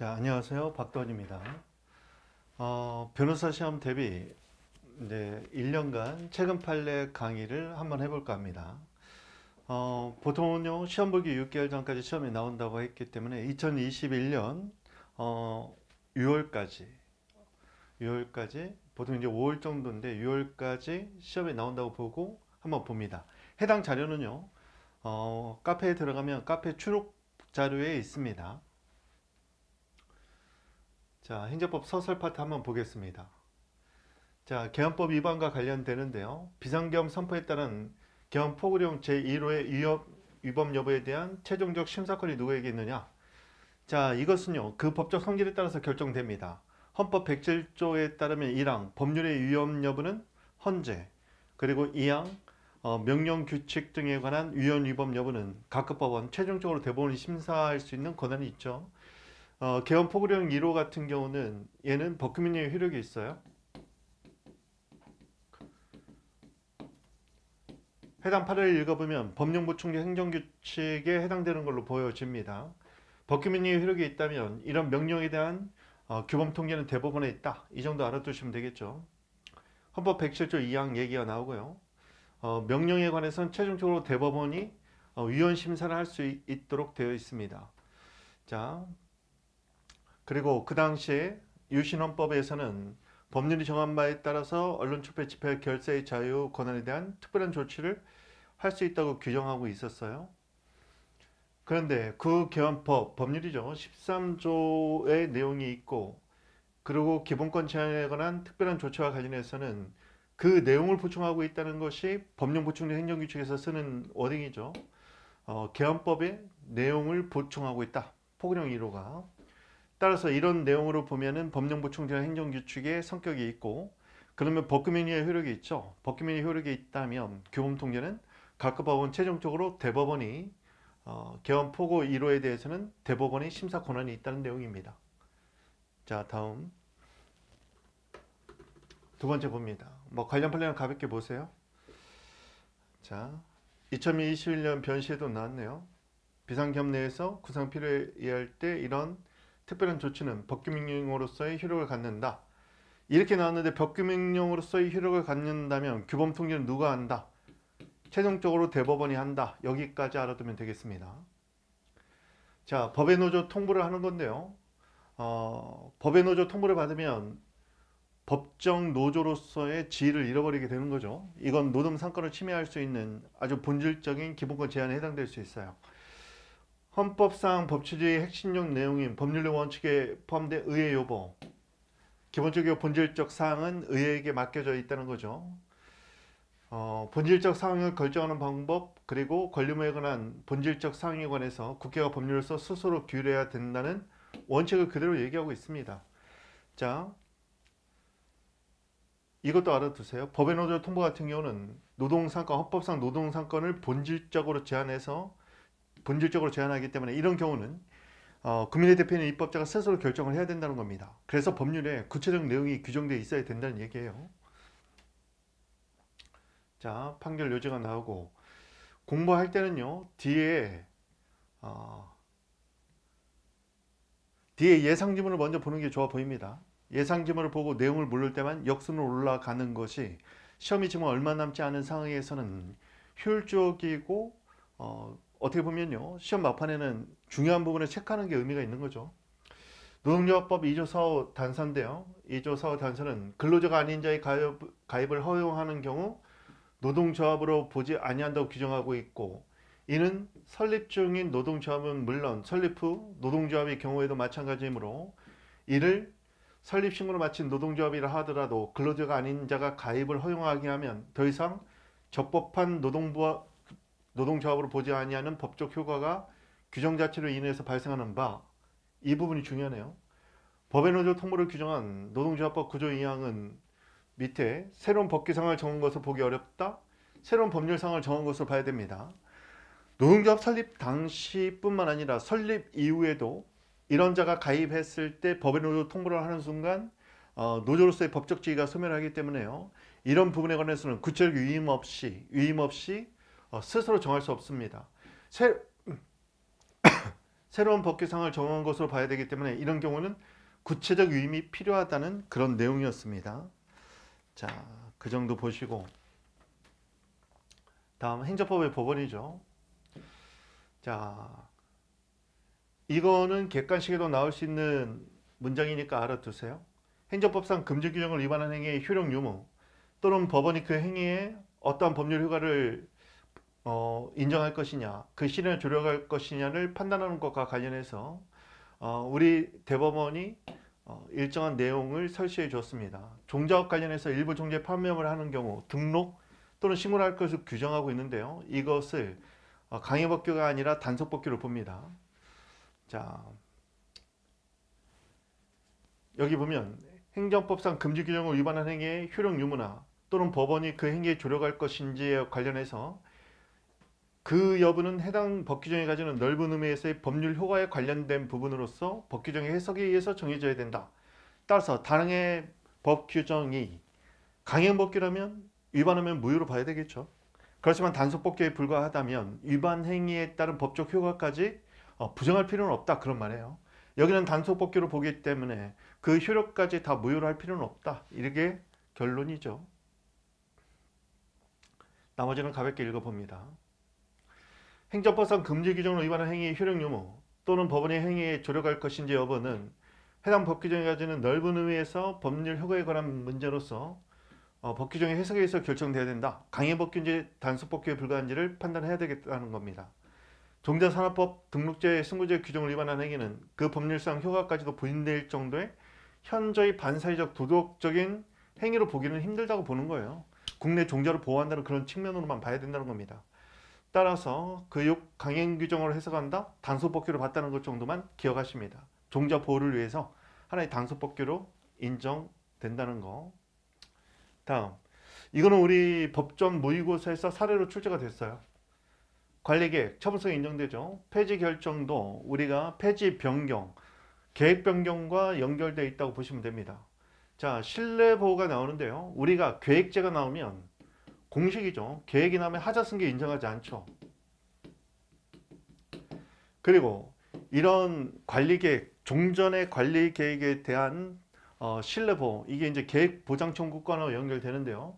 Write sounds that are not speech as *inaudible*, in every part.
자, 안녕하세요. 박도원입니다. 어, 변호사 시험 대비 이제 1년간 최근 판례 강의를 한번 해볼까 합니다. 어, 보통은요, 시험 보기 6개월 전까지 시험이 나온다고 했기 때문에 2021년 어, 6월까지, 6월까지, 보통 이제 5월 정도인데 6월까지 시험이 나온다고 보고 한번 봅니다. 해당 자료는요, 어, 카페에 들어가면 카페 추록 자료에 있습니다. 자, 행정법 서설 파트 한번 보겠습니다. 자, 개헌법 위반과 관련되는데요. 비상계 선포에 따른 개헌 포그령 제1호의 위협, 위법 여부에 대한 최종적 심사권이 누구에게 있느냐? 자, 이것은요. 그 법적 성질에 따라서 결정됩니다. 헌법 107조에 따르면 1항 법률의 위험 여부는 헌재 그리고 2항 어, 명령 규칙 등에 관한 위헌 위법 여부는 각급 법원 최종적으로 대법원이 심사할 수 있는 권한이 있죠. 어, 계엄포구령 1호 같은 경우는 얘는 버크민의 효력이 있어요. 해당 파를 읽어보면 법령보충제 행정규칙에 해당되는 걸로 보여집니다. 버큐민의 효력이 있다면 이런 명령에 대한 어, 규범 통제는 대법원에 있다. 이 정도 알아두시면 되겠죠. 헌법 107조 2항 얘기가 나오고요. 어, 명령에 관해서는 최종적으로 대법원이 어, 위헌 심사를 할 수 있도록 되어 있습니다. 자, 그리고 그 당시에 유신헌법에서는 법률이 정한 바에 따라서 언론 출판 집회 결세의 자유 권한에 대한 특별한 조치를 할 수 있다고 규정하고 있었어요. 그런데 그 개헌법 법률이죠. 13조의 내용이 있고 그리고 기본권 제한에 관한 특별한 조치와 관련해서는 그 내용을 보충하고 있다는 것이 법령 보충된 행정규칙에서 쓰는 워딩이죠. 어, 개헌법의 내용을 보충하고 있다. 포근형 1호가 따라서 이런 내용으로 보면은 법령부충제와 행정규칙의 성격이 있고 그러면 법금민위의 효력이 있죠. 법금민위 효력이 있다면 교범통제는 각급 법원 최종적으로 대법원이 어, 개헌포고 1호에 대해서는 대법원의 심사 권한이 있다는 내용입니다. 자 다음 두 번째 봅니다. 뭐 관련 판례는 가볍게 보세요. 자 2021년 변시에도 나왔네요. 비상겸 내에서 구상필요에 의할 때 이런 특별한 조치는 법규명령으로서의 효력을 갖는다. 이렇게 나왔는데 법규명령으로서의 효력을 갖는다면 규범 통제는 누가 한다? 최종적으로 대법원이 한다. 여기까지 알아두면 되겠습니다. 자, 법의 노조 통보를 하는 건데요. 어, 법의 노조 통보를 받으면 법정 노조로서의 지위를 잃어버리게 되는 거죠. 이건 노동 상권을 침해할 수 있는 아주 본질적인 기본권 제한에 해당될 수 있어요. 헌법상 법치주의 핵심적 내용인 법률의 원칙에 포함된 의회 요법 기본적이고 본질적 사항은 의회에게 맡겨져 있다는 거죠. 어, 본질적 사항을 결정하는 방법 그리고 권리무에 관한 본질적 사항에 관해서 국회가 법률로서 스스로 규율해야 된다는 원칙을 그대로 얘기하고 있습니다. 자, 이것도 알아두세요. 법의 노조 통보 같은 경우는 노동상권, 헌법상 노동상권을 본질적으로 제한해서 본질적으로 제한하기 때문에 이런 경우는 어, 국민의 대표인 입법자가 스스로 결정을 해야 된다는 겁니다. 그래서 법률에 구체적 내용이 규정되어 있어야 된다는 얘기예요. 자, 판결 요지가 나오고 공부할 때는요. 뒤에 어, 뒤에 예상지문을 먼저 보는 게 좋아 보입니다. 예상지문을 보고 내용을 물를 때만 역순으로 올라가는 것이 시험이 지금 얼마 남지 않은 상황에서는 효율적이고 어, 어떻게 보면요. 시험 막판에는 중요한 부분을 체크하는 게 의미가 있는 거죠. 노동조합법 2조 4호 단서인데요. 2조 4호 단서는 근로자가 아닌 자의 가입, 을 허용하는 경우 노동조합으로 보지 아니한다고 규정하고 있고 이는 설립 중인 노동조합은 물론 설립 후 노동조합의 경우에도 마찬가지이므로 이를 설립신고를 마친 노동조합이라 하더라도 근로자가 아닌 자가 가입을 허용하게 하면 더 이상 적법한 노동부, 노동조합으로 보지 아니하는 법적 효과가 규정 자체로 인해서 발생하는 바 이 부분이 중요하네요. 법의 노조 통보를 규정한 노동조합법 구조 2항은 밑에 새로운 법규상을 정한 것을 보기 어렵다. 새로운 법률상을 정한 것으로 봐야 됩니다. 노동조합 설립 당시뿐만 아니라 설립 이후에도 이런 자가 가입했을 때 법의 노조 통보를 하는 순간 어, 노조로서의 법적 지위가 소멸하기 때문에요. 이런 부분에 관해서는 구체적 유임 없이 유임 없이 어, 스스로 정할 수 없습니다. 새, *coughs* 새로운 법규상을 정한 것으로 봐야 되기 때문에 이런 경우는 구체적 위임이 필요하다는 그런 내용이었습니다. 자, 그 정도 보시고 다음 행정법의 법원이죠. 자, 이거는 객관식에도 나올 수 있는 문장이니까 알아두세요. 행정법상 금지 규정을 위반한 행위의 효력 유무 또는 법원이 그 행위에 어떠한 법률 효과를 어, 인정할 것이냐, 그 신을 조력할 것이냐를 판단하는 것과 관련해서 어, 우리 대법원이 어, 일정한 내용을 설치해 주었습니다 종자업 관련해서 일부 종제 판매업을 하는 경우 등록 또는 신고를 할 것을 규정하고 있는데요. 이것을 어, 강의법규가 아니라 단속법규로 봅니다. 자, 여기 보면 행정법상 금지 규정을 위반한 행위의 효력 유무나 또는 법원이 그 행위에 조력할 것인지에 관련해서 그 여부는 해당 법규정이 가지는 넓은 의미에서의 법률 효과에 관련된 부분으로서 법규정의 해석에 의해서 정해져야 된다. 따라서 다량의 법규정이 강행법규라면 위반하면 무효로 봐야 되겠죠. 그렇지만 단속법규에 불과하다면 위반 행위에 따른 법적 효과까지 어, 부정할 필요는 없다 그런 말이에요. 여기는 단속법규로 보기 때문에 그 효력까지 다 무효로 할 필요는 없다. 이게 렇 결론이죠. 나머지는 가볍게 읽어봅니다. 행정법상 금지 규정을 위반한 행위의 효력 유무 또는 법원의 행위에 조력할 것인지 여부는 해당 법규정에 가지는 넓은 의미에서 법률 효과에 관한 문제로서 어, 법 규정의 해석에 있어 결정돼야 된다. 강행법규인지 단속법규에 불과한지를 판단해야 되겠다는 겁니다. 종자산업법 등록제 승부제 규정을 위반한 행위는 그 법률상 효과까지도 부인될 정도의 현저히 반사회적 도덕적인 행위로 보기는 힘들다고 보는 거예요. 국내 종자를 보호한다는 그런 측면으로만 봐야 된다는 겁니다. 따라서 교육 그 강행 규정을 해석한다 단소법규로 봤다는 것 정도만 기억하십니다. 종자 보호를 위해서 하나의 단소법규로 인정된다는 거. 다음 이거는 우리 법정 모의고사에서 사례로 출제가 됐어요. 관리계획 처분성이 인정되죠. 폐지 결정도 우리가 폐지 변경, 계획 변경과 연결되어 있다고 보시면 됩니다. 자, 신뢰 보호가 나오는데요. 우리가 계획제가 나오면 공식이죠. 계획이나면 하자 쓴 게 인정하지 않죠. 그리고 이런 관리계획, 종전의 관리계획에 대한 어, 신뢰보호, 이게 이제 계획보장청구권으로 연결되는데요.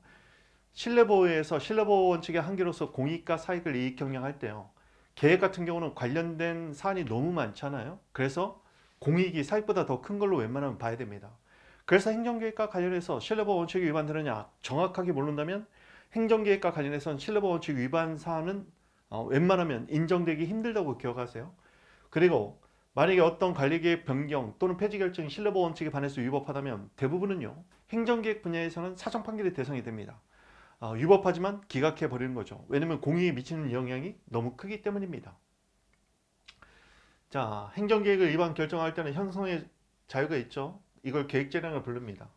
신뢰보호에서 신뢰보호 원칙의 한계로서 공익과 사익을 이익 경영할 때요. 계획 같은 경우는 관련된 사안이 너무 많잖아요. 그래서 공익이 사익보다 더 큰 걸로 웬만하면 봐야 됩니다. 그래서 행정계획과 관련해서 신뢰보호 원칙이 위반되느냐 정확하게 모른다면 행정계획과 관련해서는 신뢰보 원칙 위반 사안은 어, 웬만하면 인정되기 힘들다고 기억하세요. 그리고 만약에 어떤 관리계획 변경 또는 폐지 결정이 실내보 원칙에 반해서 위법하다면 대부분은요. 행정계획 분야에서는 사정 판결이 대상이 됩니다. 어, 위법하지만 기각해 버리는 거죠. 왜냐하면 공익에 미치는 영향이 너무 크기 때문입니다. 자, 행정계획을 위반 결정할 때는 형성의 자유가 있죠. 이걸 계획재량을 부릅니다.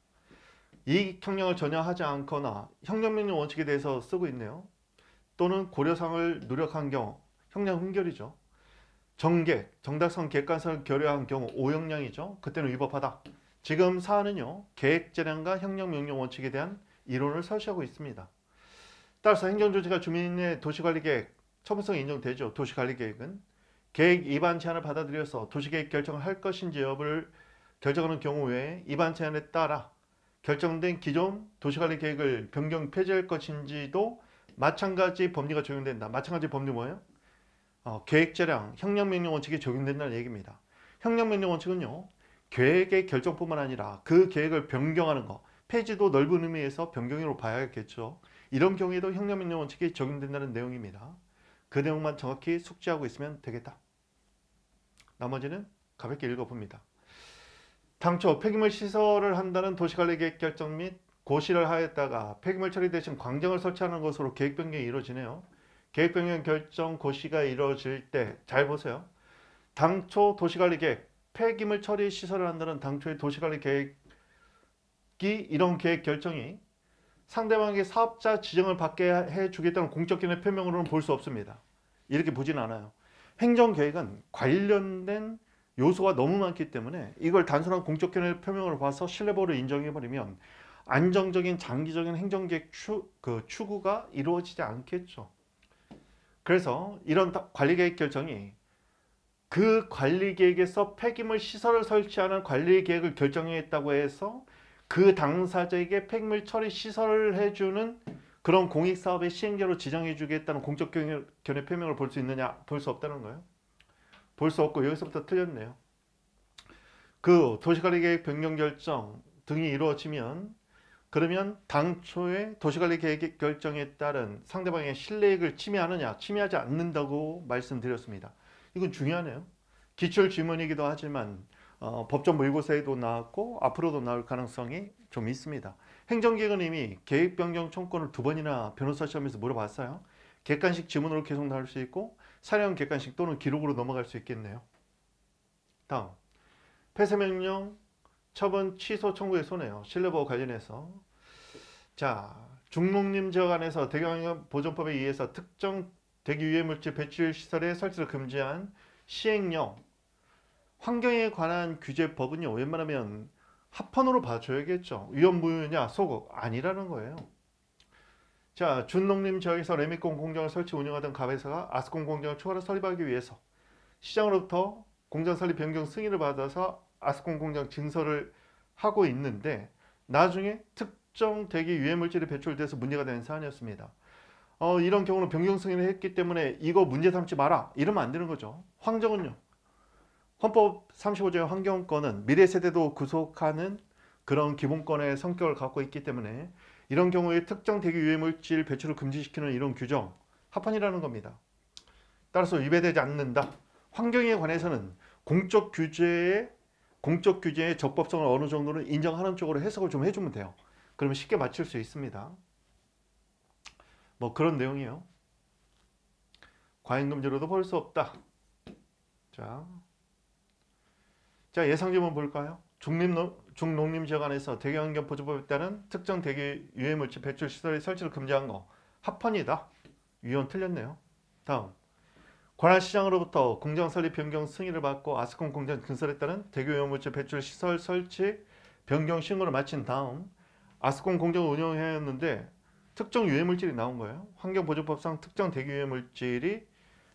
이익 경영을 전혀 하지 않거나 형량명령 원칙에 대해서 쓰고 있네요. 또는 고려상을 누력한 경우 형량 훈결이죠. 정계 정당성 객관성을 결여한 경우 오형량이죠. 그때는 위법하다. 지금 사안은요. 계획재량과 형량명령 원칙에 대한 이론을 설치하고 있습니다. 따라서 행정조치가 주민의 도시관리계획, 처분성이 인정되죠. 도시관리계획은 계획 위반 제한을 받아들여서 도시계획 결정을 할 것인지 여부를 결정하는 경우에 위반 제한에 따라 결정된 기존 도시관리 계획을 변경 폐지할 것인지도 마찬가지 법리가 적용된다. 마찬가지 법리 뭐예요? 어, 계획재량, 형량명령 원칙이 적용된다는 얘기입니다. 형량명령 원칙은요. 계획의 결정뿐만 아니라 그 계획을 변경하는 것, 폐지도 넓은 의미에서 변경으로 봐야겠죠. 이런 경우에도 형량명령 원칙이 적용된다는 내용입니다. 그 내용만 정확히 숙지하고 있으면 되겠다. 나머지는 가볍게 읽어봅니다. 당초 폐기물 시설을 한다는 도시관리 계획 결정 및 고시를 하였다가 폐기물 처리 대신 광장을 설치하는 것으로 계획 변경이 이루어지네요. 계획 변경 결정 고시가 이루어질 때 잘 보세요. 당초 도시관리 계획 폐기물 처리 시설을 한다는 당초의 도시관리 계획이 이런 계획 결정이 상대방에게 사업자 지정을 받게 해주겠다는 공적기의 표명으로는 볼 수 없습니다. 이렇게 보진 않아요. 행정계획은 관련된 요소가 너무 많기 때문에 이걸 단순한 공적 견해 표명으로 봐서 실내보를 인정해버리면 안정적인 장기적인 행정계획 추, 그 추구가 이루어지지 않겠죠. 그래서 이런 관리계획 결정이 그 관리계획에서 폐기물 시설을 설치하는 관리계획을 결정했다고 해서 그 당사자에게 폐기물 처리 시설을 해주는 그런 공익사업의 시행자로 지정해주겠다는 공적 견해 표명을 볼 수 있느냐 볼 수 없다는 거예요. 볼수 없고 여기서부터 틀렸네요. 그 도시관리계획 변경 결정 등이 이루어지면 그러면 당초의 도시관리계획 결정에 따른 상대방의 신뢰익을 침해하느냐 침해하지 않는다고 말씀드렸습니다. 이건 중요하네요. 기출 질문이기도 하지만 어, 법정 물고사에도 나왔고 앞으로도 나올 가능성이 좀 있습니다. 행정기관 이미 계획 변경 청권을 두 번이나 변호사 시험에서 물어봤어요. 객관식 지문으로 계속 나올 수 있고 사령 객관식 또는 기록으로 넘어갈 수 있겠네요. 다음, 폐쇄명령 처분 취소 청구의 손해요. 신뢰보호 관련해서 자 중농림 지역 안에서 대경 보존법에 의해서 특정 대기유해물질 배출시설의 설치를 금지한 시행령 환경에 관한 규제법은요 웬만하면 합헌으로 봐줘야겠죠 위험무효냐 소극 아니라는 거예요 자, 준농림 지역에서 레미콘 공장을 설치 운영하던 가회사가 아스콘 공장을 추가로 설립하기 위해서 시장으로부터 공장 설립 변경 승인을 받아서 아스콘 공장 증설을 하고 있는데 나중에 특정 대기 유해물질이 배출돼서 문제가 되는 사안이었습니다. 어, 이런 경우는 변경 승인을 했기 때문에 이거 문제 삼지 마라 이러면 안 되는 거죠. 황정은요. 헌법 35조의 환경권은 미래 세대도 구속하는 그런 기본권의 성격을 갖고 있기 때문에 이런 경우에 특정 대기 유해물질 배출을 금지시키는 이런 규정 합헌이라는 겁니다. 따라서 위배되지 않는다. 환경에 관해서는 공적 규제의 공적 규제의 적법성을 어느 정도는 인정하는 쪽으로 해석을 좀 해주면 돼요. 그러면 쉽게 맞출 수 있습니다. 뭐 그런 내용이에요. 과잉금지로도 볼 수 없다. 자, 자 예상 지문 볼까요? 중립농, 중농림지역안에서 대기환경 보조법에 따른 특정 대기 유해물질 배출 시설의 설치를 금지한 거 합헌이다. 위원 틀렸네요. 다음 관할 시장으로부터 공장 설립 변경 승인을 받고 아스콘 공장 건설에 따른 대기 유해물질 배출 시설 설치 변경 신고를 마친 다음 아스콘 공장을 운영했는데 특정 유해물질이 나온 거예요. 환경보조법상 특정 대기유해물질이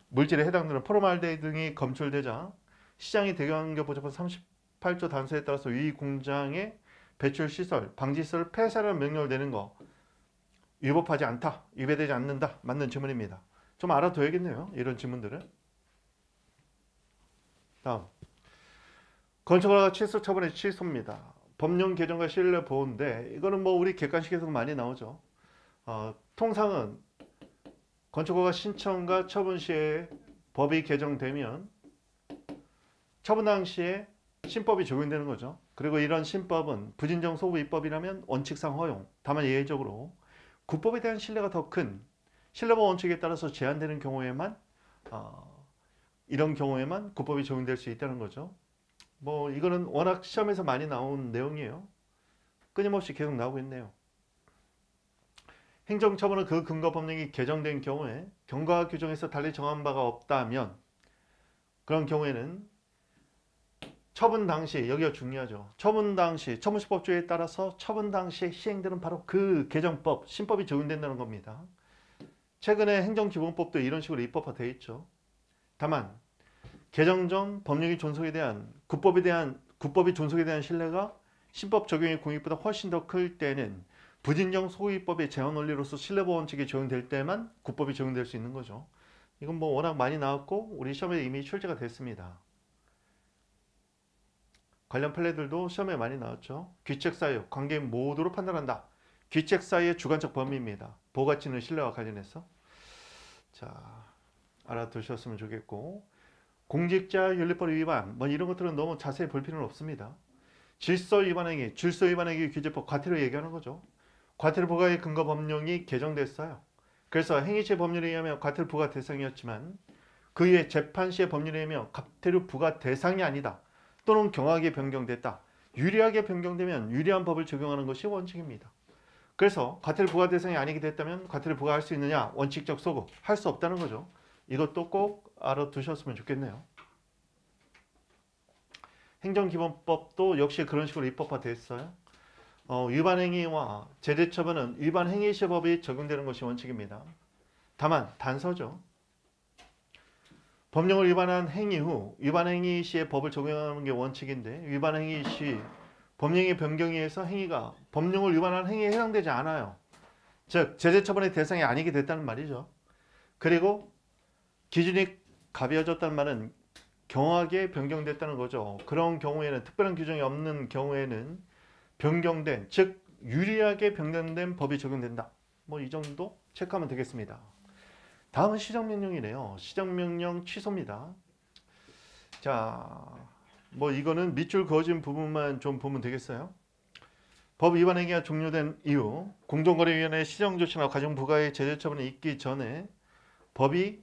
물질에 해당되는 포르말데이 등이 검출되자 시장이 대기환경보조법 30 18조 단서에 따라서 위 공장의 배출 시설, 방지 시설 폐쇄를명령되는거 위법하지 않다, 위배되지 않는다 맞는 질문입니다. 좀 알아둬야겠네요. 이런 질문들은. 다음 건축허가 취소 처분의 취소입니다. 법령 개정과 실내 보호인데 이거는 뭐 우리 객관식에서 많이 나오죠. 어, 통상은 건축허가 신청과 처분 시에 법이 개정되면 처분 당시에 신법이 적용되는 거죠. 그리고 이런 신법은 부진정 소부 입법이라면 원칙상 허용, 다만 예외적으로 국법에 대한 신뢰가 더 큰신뢰법 원칙에 따라서 제한되는 경우에만 어, 이런 경우에만 국법이 적용될 수 있다는 거죠. 뭐 이거는 워낙 시험에서 많이 나온 내용이에요. 끊임없이 계속 나오고 있네요. 행정처분은 그 근거 법령이 개정된 경우에 경과 규정에서 달리 정한 바가 없다면 그런 경우에는 처분 당시 여기가 중요하죠. 처분 당시 처분시법조에 따라서 처분 당시에 시행되는 바로 그 개정법 신법이 적용된다는 겁니다. 최근에 행정기본법도 이런 식으로 입법화되어 있죠. 다만 개정 전 법령의 존속에 대한 국법에 대한 국법의 존속에 대한 신뢰가 신법 적용의 공익보다 훨씬 더 클 때는 부진정 소위법의 제한 원리로서 신뢰보 원칙이 적용될 때만 국법이 적용될 수 있는 거죠. 이건 뭐 워낙 많이 나왔고 우리 시험에 이미 출제가 됐습니다. 관련 판례들도 시험에 많이 나왔죠. 귀책사유, 관계 모두로 판단한다. 귀책사유의 주관적 범위입니다. 보가치는 신뢰와 관련해서. 자, 알아두셨으면 좋겠고 공직자 윤리법 위반, 뭐 이런 것들은 너무 자세히 볼 필요는 없습니다. 질서 위반 행위, 질서 위반 행위 규제법 과태료 얘기하는 거죠. 과태료 부과의 근거 법령이 개정됐어요. 그래서 행위죄 법률에 의하면 과태료 부과 대상이었지만 그의 재판 시의 법률에 의하면 과태료 부과 대상이 아니다. 또는 경하게 변경됐다. 유리하게 변경되면 유리한 법을 적용하는 것이 원칙입니다. 그래서 과태료 부과 대상이 아니게 됐다면 과태료 부과할 수 있느냐? 원칙적 소급. 할수 없다는 거죠. 이것도 꼭 알아두셨으면 좋겠네요. 행정기본법도 역시 그런 식으로 입법화됐어요. 어, 위반행위와 제재처분은 위반행위시법이 적용되는 것이 원칙입니다. 다만 단서죠. 법령을 위반한 행위 후 위반 행위 시에 법을 적용하는 게 원칙인데 위반 행위 시 법령의 변경에 의해서 행위가 법령을 위반한 행위에 해당되지 않아요. 즉 제재 처분의 대상이 아니게 됐다는 말이죠. 그리고 기준이 가벼워졌다는 말은 경하게 변경됐다는 거죠. 그런 경우에는 특별한 규정이 없는 경우에는 변경된 즉 유리하게 변경된 법이 적용된다. 뭐 이 정도 체크하면 되겠습니다. 다음은 시정명령이네요. 시정명령 취소입니다. 자, 뭐 이거는 밑줄 그어진 부분만 좀 보면 되겠어요. 법 위반 행위가 종료된 이후 공정거래위원회 시정조치나 과징부과의 제재처분이 있기 전에 법이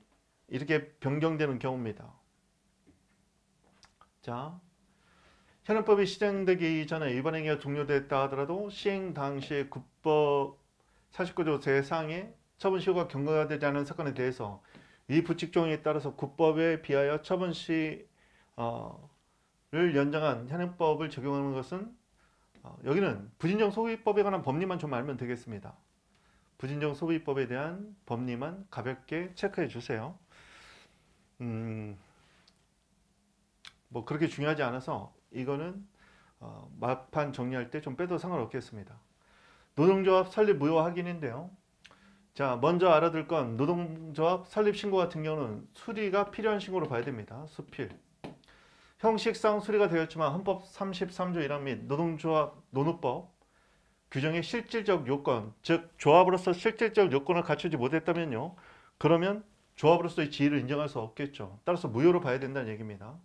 이렇게 변경되는 경우입니다. 자, 현행법이 시행되기 전에 위반 행위가 종료됐다 하더라도 시행 당시의 국법 49조 제3의 처분 시효가 경과되지 않은 사건에 대해서 이 부칙종에 따라서 국법에 비하여 처분 시를 어, 연장한 현행법을 적용하는 것은 어, 여기는 부진정 소비법에 관한 법리만 좀 알면 되겠습니다. 부진정 소비법에 대한 법리만 가볍게 체크해 주세요. 음, 뭐 그렇게 중요하지 않아서 이거는 어, 마판 정리할 때 좀 빼도 상관없겠습니다. 노동조합 설립 무효 확인인데요. 자, 먼저 알아둘 건 노동조합 설립신고 같은 경우는 수리가 필요한 신고로 봐야 됩니다. 수필. 형식상 수리가 되었지만 헌법 33조 1항 및 노동조합 노노법 규정의 실질적 요건, 즉 조합으로서 실질적 요건을 갖추지 못했다면요. 그러면 조합으로서의 지위를 인정할 수 없겠죠. 따라서 무효로 봐야 된다는 얘기입니다.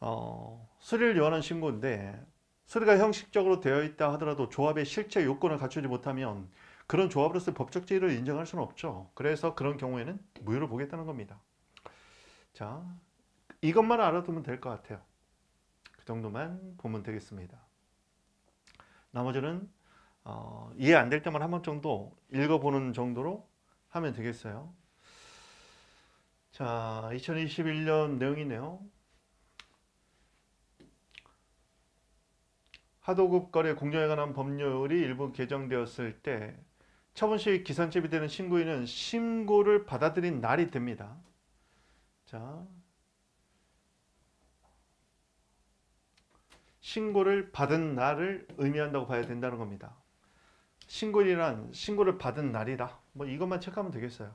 어, 수리를 요하는 신고인데 수리가 형식적으로 되어 있다 하더라도 조합의 실체 요건을 갖추지 못하면 그런 조합으로서 법적 지위를 인정할 수는 없죠. 그래서 그런 경우에는 무효를 보겠다는 겁니다. 자, 이것만 알아두면 될 것 같아요. 그 정도만 보면 되겠습니다. 나머지는 어, 이해 안 될 때만 한 번 정도 읽어보는 정도로 하면 되겠어요. 자, 2021년 내용이네요. 하도급 거래 공정에 관한 법률이 일부 개정되었을 때 처분시 기산집이 되는 신고인은 신고를 받아들인 날이 됩니다. 자, 신고를 받은 날을 의미한다고 봐야 된다는 겁니다. 신고인이란 신고를 받은 날이다. 뭐 이것만 체크하면 되겠어요.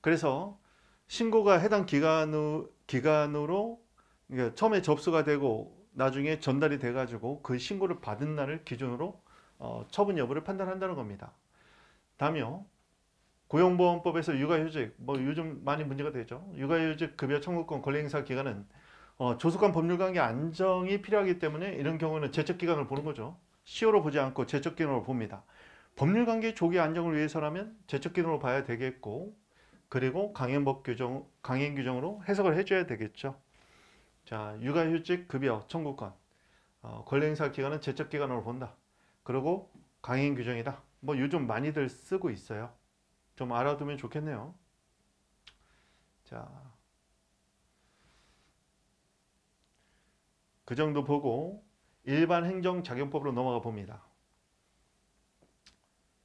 그래서 신고가 해당 기간으, 기간으로 그러니까 처음에 접수가 되고 나중에 전달이 돼가지고 그 신고를 받은 날을 기준으로 어, 처분 여부를 판단한다는 겁니다. 다며 고용보험법에서 육아휴직, 뭐 요즘 많이 문제가 되죠. 육아휴직 급여 청구권 권리행사 기간은 어, 조속한 법률관계 안정이 필요하기 때문에 이런 경우는 제척기간을 보는 거죠. 시효로 보지 않고 제척기간으로 봅니다. 법률관계 조기 안정을 위해서라면 제척기간으로 봐야 되겠고 그리고 강행법 규정, 강행 규정으로 해석을 해줘야 되겠죠. 자, 육아휴직 급여 청구권, 어, 권리행사 기간은 제척기간으로 본다. 그리고 강행 규정이다. 뭐 요즘 많이들 쓰고 있어요. 좀 알아두면 좋겠네요. 자. 그 정도 보고 일반 행정작용법으로 넘어가 봅니다.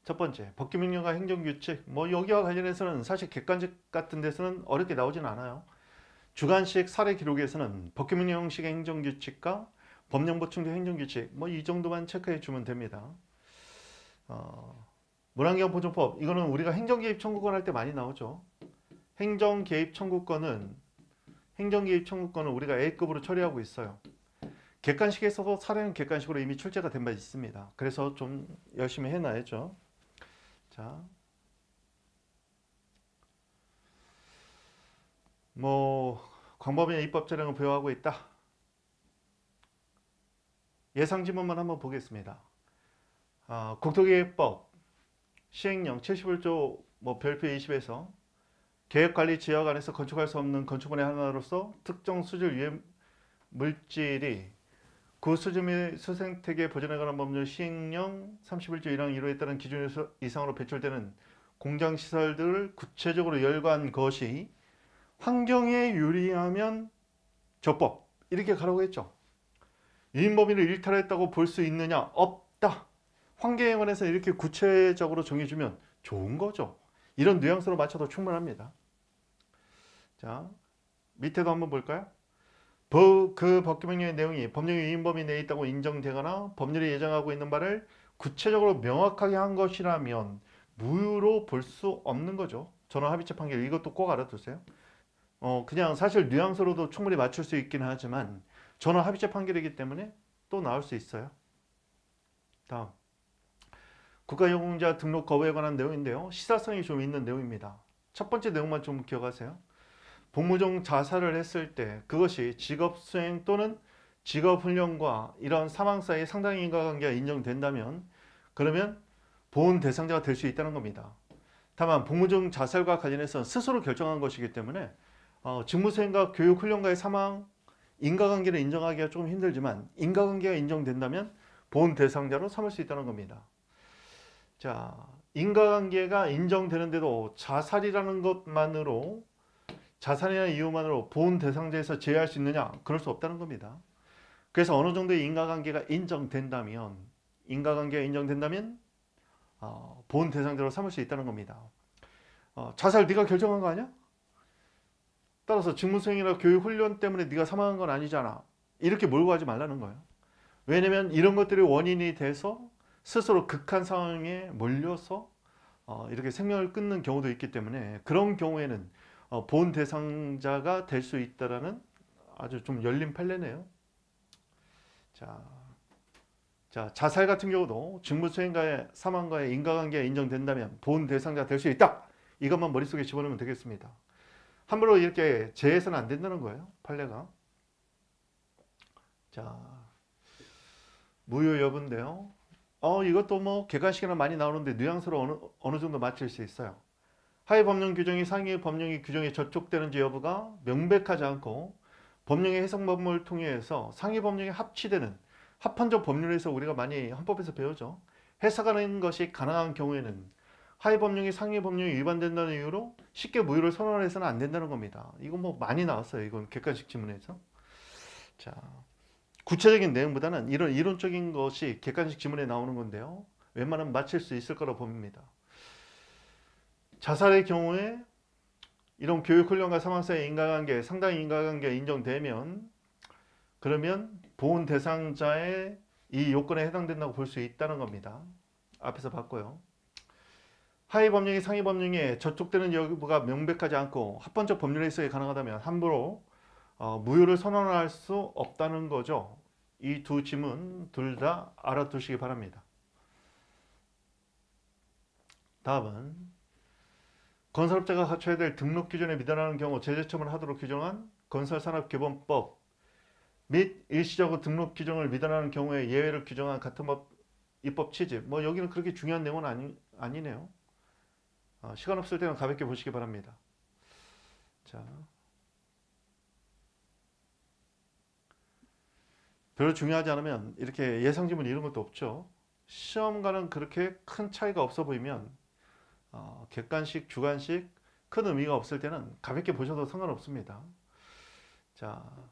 첫 번째, 법규명령과 행정규칙. 뭐 여기와 관련해서는 사실 객관식 같은 데서는 어렵게 나오진 않아요. 주관식 사례 기록에서는 법규명령식 행정규칙과 법령 보충도 행정규칙 뭐 이 정도만 체크해 주면 됩니다. 어, 물환경 보존법 이거는 우리가 행정개입 청구권 할 때 많이 나오죠. 행정개입 청구권은 행정개입 청구권은 우리가 A급으로 처리하고 있어요. 객관식에서도 사례는 객관식으로 이미 출제가 된 바 있습니다. 그래서 좀 열심히 해놔야죠. 자, 뭐 광범위한 입법 재량을 부여하고 있다. 예상 지문만 한번 보겠습니다. 어, 국토기획법 시행령 71조 뭐 별표 20에서 계획관리 지역 안에서 건축할 수 없는 건축물의 하나로서 특정 수질 유해 물질이 그 수질 및 수생태계 보존에 관한 법률 시행령 31조 1항 1호에 따른 기준 이상으로 배출되는 공장시설들을 구체적으로 열거한 것이 환경에 유리하면 적법 이렇게 가라고 했죠. 유인범위를 일탈했다고 볼 수 있느냐? 없다. 환경행원에서 이렇게 구체적으로 정해주면 좋은 거죠. 이런 뉘앙스로 맞춰도 충분합니다. 자, 밑에도 한번 볼까요? 그 법규명령의 내용이 법령의 위인범위 내에 있다고 인정되거나 법률이 예정하고 있는 바를 구체적으로 명확하게 한 것이라면 무효로 볼 수 없는 거죠. 전원 합의체 판결 이것도 꼭 알아두세요. 어, 그냥 사실 뉘앙스로도 충분히 맞출 수 있긴 하지만 저는 합의체 판결이기 때문에 또 나올 수 있어요. 다음. 국가유공자 등록 거부에 관한 내용인데요. 시사성이 좀 있는 내용입니다. 첫 번째 내용만 좀 기억하세요. 복무중 자살을 했을 때 그것이 직업수행 또는 직업훈련과 이런 사망 사이 상당히 인과관계가 인정된다면 그러면 보훈 대상자가 될 수 있다는 겁니다. 다만 복무중 자살과 관련해서는 스스로 결정한 것이기 때문에 어, 직무수행과 교육훈련과의 사망 인과관계를 인정하기가 조금 힘들지만 인과관계가 인정된다면 본 대상자로 삼을 수 있다는 겁니다. 자, 인과관계가 인정되는데도 자살이라는 것만으로 자살이라는 이유만으로 본 대상자에서 제외할 수 있느냐? 그럴 수 없다는 겁니다. 그래서 어느 정도의 인과관계가 인정된다면 인과관계가 인정된다면 어, 본 대상자로 삼을 수 있다는 겁니다. 어, 자살 네가 결정한 거 아니야? 따라서 직무수행이나 교육훈련 때문에 네가 사망한 건 아니잖아. 이렇게 몰고 가지 말라는 거예요. 왜냐면 이런 것들이 원인이 돼서 스스로 극한 상황에 몰려서 어, 이렇게 생명을 끊는 경우도 있기 때문에 그런 경우에는 어, 본 대상자가 될 수 있다라는 아주 좀 열린 판례네요. 자, 자 자살 같은 경우도 직무수행과의 사망과의 인과관계가 인정된다면 본 대상자 가될 수 있다. 이것만 머릿속에 집어넣으면 되겠습니다. 함부로 이렇게 재해서는 안 된다는 거예요. 판례가. 자, 무효 여부인데요. 어, 이것도 뭐 개관식이나 많이 나오는데 뉘앙스로 어느, 어느 정도 맞출 수 있어요. 하위 법령 규정이 상위 법령의 규정에 저촉되는지 여부가 명백하지 않고 법령의 해석법을 통해서 상위 법령에 합치되는 합헌적 법률에서 우리가 많이 헌법에서 배우죠. 해석하는 것이 가능한 경우에는 하위 법령이 상위 법령에 위반된다는 이유로 쉽게 무효를 선언해서는 안 된다는 겁니다. 이건 뭐 많이 나왔어요. 이건 객관식 지문에서. 자, 구체적인 내용보다는 이런 이론적인 것이 객관식 지문에 나오는 건데요. 웬만하면 맞힐 수 있을 거라 봅니다. 자살의 경우에 이런 교육훈련과 사망사의 인과관계, 상당히 인과관계가 인정되면 그러면 보훈 대상자의 이 요건에 해당된다고 볼 수 있다는 겁니다. 앞에서 봤고요. 하위 법령이 상위 법령에 저촉되는 여부가 명백하지 않고 합헌적 법률에 있어야 가능하다면 함부로 어, 무효를 선언할 수 없다는 거죠. 이두 짐은 둘다 알아두시기 바랍니다. 다음은 건설업자가 갖춰야 될 등록 기준에 미달하는 경우 제재처분을 하도록 규정한 건설산업기본법 및 일시적으로 등록 규정을 미달하는 경우에 예외를 규정한 같은 법 입법 취지 뭐 여기는 그렇게 중요한 내용은 아니, 아니네요. 어, 시간 없을 때는 가볍게 보시기 바랍니다. 자. 별로 중요하지 않으면 이렇게 예상 지문 이런 것도 없죠. 시험과는 그렇게 큰 차이가 없어 보이면 어, 객관식, 주관식 큰 의미가 없을 때는 가볍게 보셔도 상관없습니다. 자,